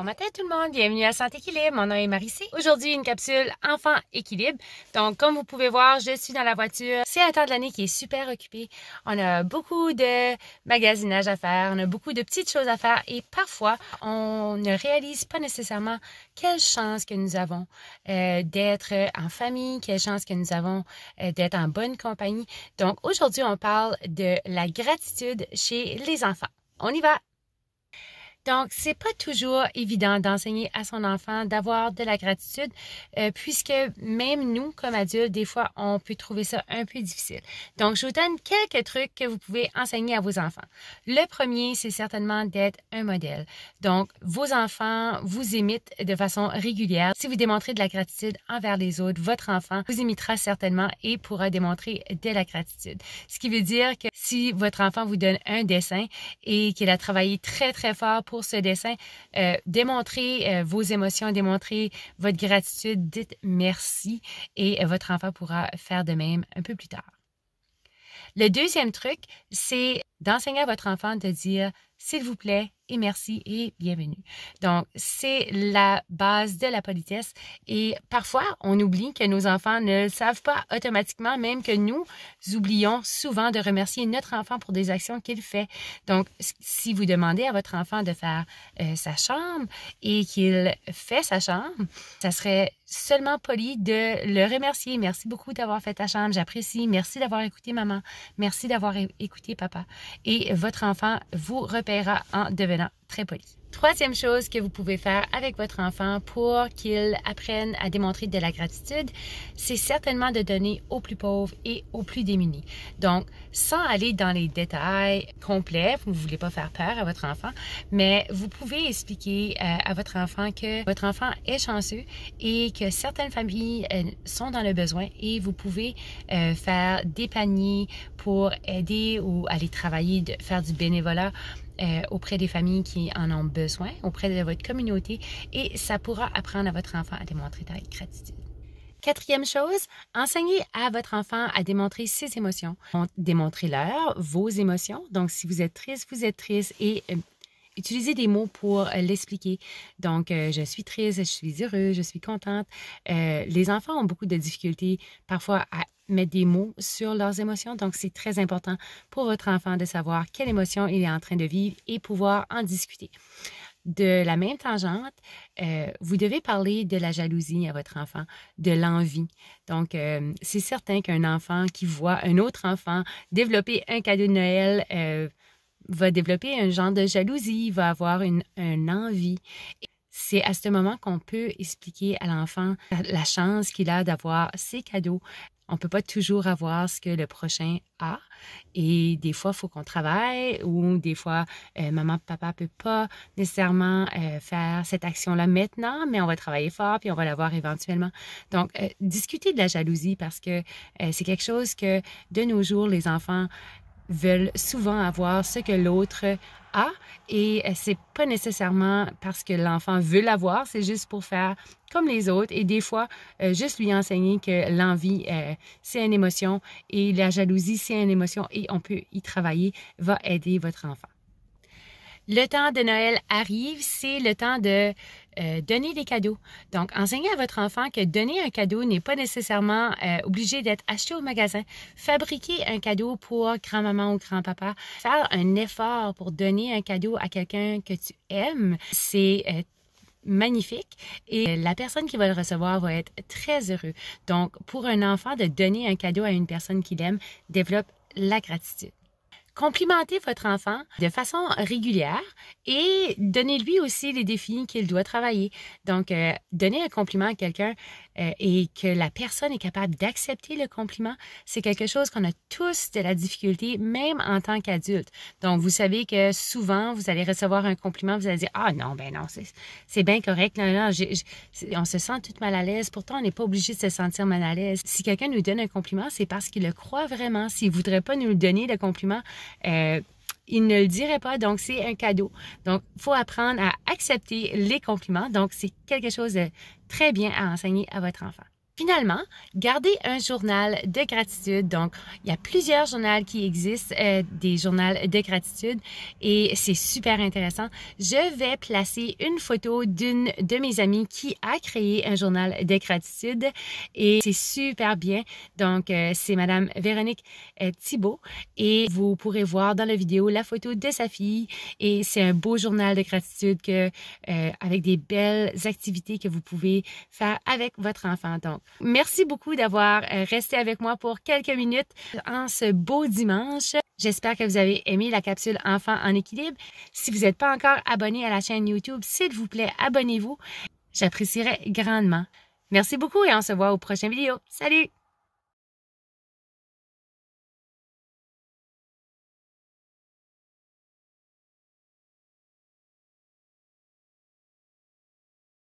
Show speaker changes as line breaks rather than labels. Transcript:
Bon matin tout le monde, bienvenue à Santé Équilibre, mon nom est Marissé. Aujourd'hui, une capsule Enfant Équilibre. Donc, comme vous pouvez voir, je suis dans la voiture. C'est un temps de l'année qui est super occupé. On a beaucoup de magasinage à faire, on a beaucoup de petites choses à faire et parfois, on ne réalise pas nécessairement quelle chance que nous avons euh, d'être en famille, quelle chance que nous avons euh, d'être en bonne compagnie. Donc, aujourd'hui, on parle de la gratitude chez les enfants. On y va! Donc, c'est pas toujours évident d'enseigner à son enfant d'avoir de la gratitude, euh, puisque même nous, comme adultes, des fois, on peut trouver ça un peu difficile. Donc, je vous donne quelques trucs que vous pouvez enseigner à vos enfants. Le premier, c'est certainement d'être un modèle. Donc, vos enfants vous imitent de façon régulière. Si vous démontrez de la gratitude envers les autres, votre enfant vous imitera certainement et pourra démontrer de la gratitude. Ce qui veut dire que si votre enfant vous donne un dessin et qu'il a travaillé très, très fort pour ce dessin. Euh, démontrez euh, vos émotions, démontrez votre gratitude, dites merci et euh, votre enfant pourra faire de même un peu plus tard. Le deuxième truc, c'est d'enseigner à votre enfant de dire s'il vous plaît et merci et bienvenue. Donc, c'est la base de la politesse et parfois, on oublie que nos enfants ne savent pas automatiquement, même que nous oublions souvent de remercier notre enfant pour des actions qu'il fait. Donc, si vous demandez à votre enfant de faire euh, sa chambre et qu'il fait sa chambre, ça serait seulement poli de le remercier. Merci beaucoup d'avoir fait ta chambre, j'apprécie. Merci d'avoir écouté maman. Merci d'avoir écouté papa. Et votre enfant vous repayera en devenant très poli. Troisième chose que vous pouvez faire avec votre enfant pour qu'il apprenne à démontrer de la gratitude, c'est certainement de donner aux plus pauvres et aux plus démunis. Donc, sans aller dans les détails complets, vous ne voulez pas faire peur à votre enfant, mais vous pouvez expliquer euh, à votre enfant que votre enfant est chanceux et que certaines familles euh, sont dans le besoin et vous pouvez euh, faire des paniers pour aider ou aller travailler, faire du bénévolat euh, auprès des familles qui en ont besoin, auprès de votre communauté, et ça pourra apprendre à votre enfant à démontrer de gratitude. Quatrième chose, enseignez à votre enfant à démontrer ses émotions. Démontrez-leur vos émotions. Donc, si vous êtes triste, vous êtes triste et euh, utilisez des mots pour euh, l'expliquer. Donc, je suis triste, je suis heureux, je suis contente. les enfants ont beaucoup de difficultés parfois à mettre des mots sur leurs émotions. Donc, c'est très important pour votre enfant de savoir quelle émotion il est en train de vivre et pouvoir en discuter. De la même tangente, euh, vous devez parler de la jalousie à votre enfant, de l'envie. Donc, euh, c'est certain qu'un enfant qui voit un autre enfant développer un cadeau de Noël euh, va développer un genre de jalousie, va avoir une, envie. C'est à ce moment qu'on peut expliquer à l'enfant la chance qu'il a d'avoir ses cadeaux. On peut pas toujours avoir ce que le prochain a. Et des fois, il faut qu'on travaille ou des fois, euh, maman, papa peut pas nécessairement euh, faire cette action-là maintenant, mais on va travailler fort puis on va l'avoir éventuellement. Donc, euh, discuter de la jalousie parce que c'est quelque chose que de nos jours, les enfants veulent souvent avoir ce que l'autre a et euh, c'est pas nécessairement parce que l'enfant veut l'avoir, c'est juste pour faire comme les autres et des fois euh, juste lui enseigner que l'envie euh, c'est une émotion et la jalousie c'est une émotion et on peut y travailler va aider votre enfant le temps de Noël arrive, c'est le temps de euh, donner des cadeaux. Donc, enseignez à votre enfant que donner un cadeau n'est pas nécessairement euh, obligé d'être acheté au magasin. Fabriquer un cadeau pour grand-maman ou grand-papa, faire un effort pour donner un cadeau à quelqu'un que tu aimes, c'est euh, magnifique et la personne qui va le recevoir va être très heureuse. Donc, pour un enfant, de donner un cadeau à une personne qu'il aime développe la gratitude. Complimenter votre enfant de façon régulière et donnez-lui aussi les défis qu'il doit travailler. Donc, euh, donner un compliment à quelqu'un euh, et que la personne est capable d'accepter le compliment, c'est quelque chose qu'on a tous de la difficulté, même en tant qu'adulte. Donc, vous savez que souvent, vous allez recevoir un compliment, vous allez dire, ah non, ben non, c'est bien correct, non, non, on se sent toute mal à l'aise, pourtant, on n'est pas obligé de se sentir mal à l'aise. Si quelqu'un nous donne un compliment, c'est parce qu'il le croit vraiment. S'il ne voudrait pas nous donner, le compliment, euh, il ne le dirait pas, donc c'est un cadeau. Donc, faut apprendre à accepter les compliments. Donc, c'est quelque chose de très bien à enseigner à votre enfant. Finalement, gardez un journal de gratitude. Donc, il y a plusieurs journaux qui existent, euh, des journaux de gratitude, et c'est super intéressant. Je vais placer une photo d'une de mes amies qui a créé un journal de gratitude, et c'est super bien. Donc, euh, c'est Madame Véronique euh, Thibault, et vous pourrez voir dans la vidéo la photo de sa fille, et c'est un beau journal de gratitude que, avec des belles activités que vous pouvez faire avec votre enfant. Donc, Merci beaucoup d'avoir euh, resté avec moi pour quelques minutes en ce beau dimanche. J'espère que vous avez aimé la capsule enfant en équilibre. Si vous n'êtes pas encore abonné à la chaîne YouTube, s'il vous plaît, abonnez-vous. J'apprécierais grandement. Merci beaucoup et on se voit aux prochaines vidéos. Salut!